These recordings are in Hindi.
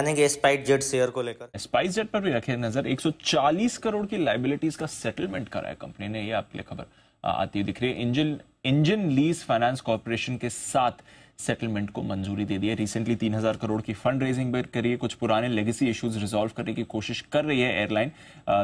जानेंगे स्पाइस जेट शेयर को लेकर स्पाइस जेट पर भी रखे नजर 140 करोड़ की लाइबिलिटीज का सेटलमेंट करा है कंपनी ने ये आपके लिए खबर आती दिख रही है engine engine lease finance corporation के साथ सेटलमेंट को मंजूरी दे दी है रिसेंटली 3000 करोड़ की फंड रेजिंग भी करी है कुछ पुराने लेगेसी इश्यूज रिजॉल्व करने की कोशिश कर रही है एयरलाइन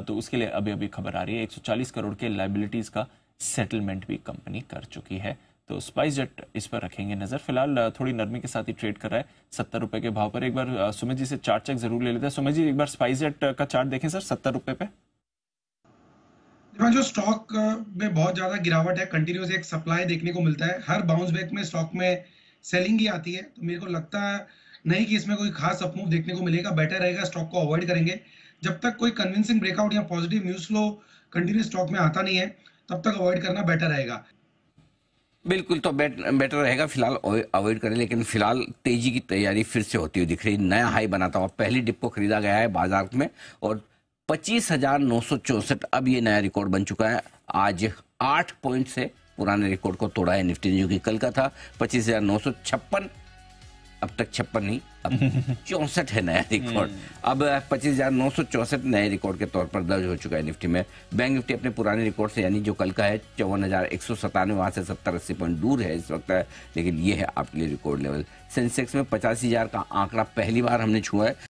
तो उसके लिए अभी अभी खबर आ रही है 140 करोड़ के लाइबिलिटीज का सेटलमेंट भी कंपनी कर चुकी है तो स्पाइस जेट इस पर रखेंगे नजर फिलहाल थोड़ी नरमी के साथ ही ट्रेड कर रहा है सत्तर रुपए के भाव पर एक बार सुमित जी से चार्ट चेक जरूर ले लेते हैं सुमित जी एक बार स्पाइस जेट का चार्ट देखें सर सत्तर रुपए पे जो स्टॉक में बहुत ज्यादा गिरावट है कंटिन्यूस एक सप्लाई देखने को मिलता है हर बाउंस बैक में स्टॉक में सेलिंग ही आती है तो मेरे को लगता है नहीं कि इसमें कोई खास अपमूव देखने को मिलेगा बेटर रहेगा स्टॉक को अवॉइड करेंगे जब तक कोई कन्विंसिंग ब्रेकआउट या positive news flow continue stock में आता नहीं है तब तक अवॉइड करना बेटर रहेगा बिल्कुल तो बेट, बेटर रहेगा फिलहाल अवॉइड करें लेकिन फिलहाल तेजी की तैयारी फिर से होती हुई दिख रही नया हाई बनाता हुआ पहली डिप को खरीदा गया है बाजार में और पच्चीस हजार नौ सौ चौसठ अब ये नया रिकॉर्ड बन चुका है आज आठ पॉइंट से पुराने रिकॉर्ड को तोड़ा है निफ्टी जो कि कल का था पच्चीस हजार नौ सौ छप्पन अब तक छप्पन नहीं अब चौंसठ है नया रिकॉर्ड हम्म। अब पच्चीस हजार नौ सौ चौंसठ नए रिकॉर्ड के तौर पर दर्ज हो चुका है निफ्टी में बैंक निफ्टी अपने पुराने रिकॉर्ड से यानी जो कल का है चौवन हजार एक सौ सतानवे वहां से सत्तर अस्सी पॉइंट दूर है इस वक्त लेकिन ये है आपके लिए रिकॉर्ड लेवल सेंसेक्स में पचासी हजार का आंकड़ा पहली बार हमने छुआ है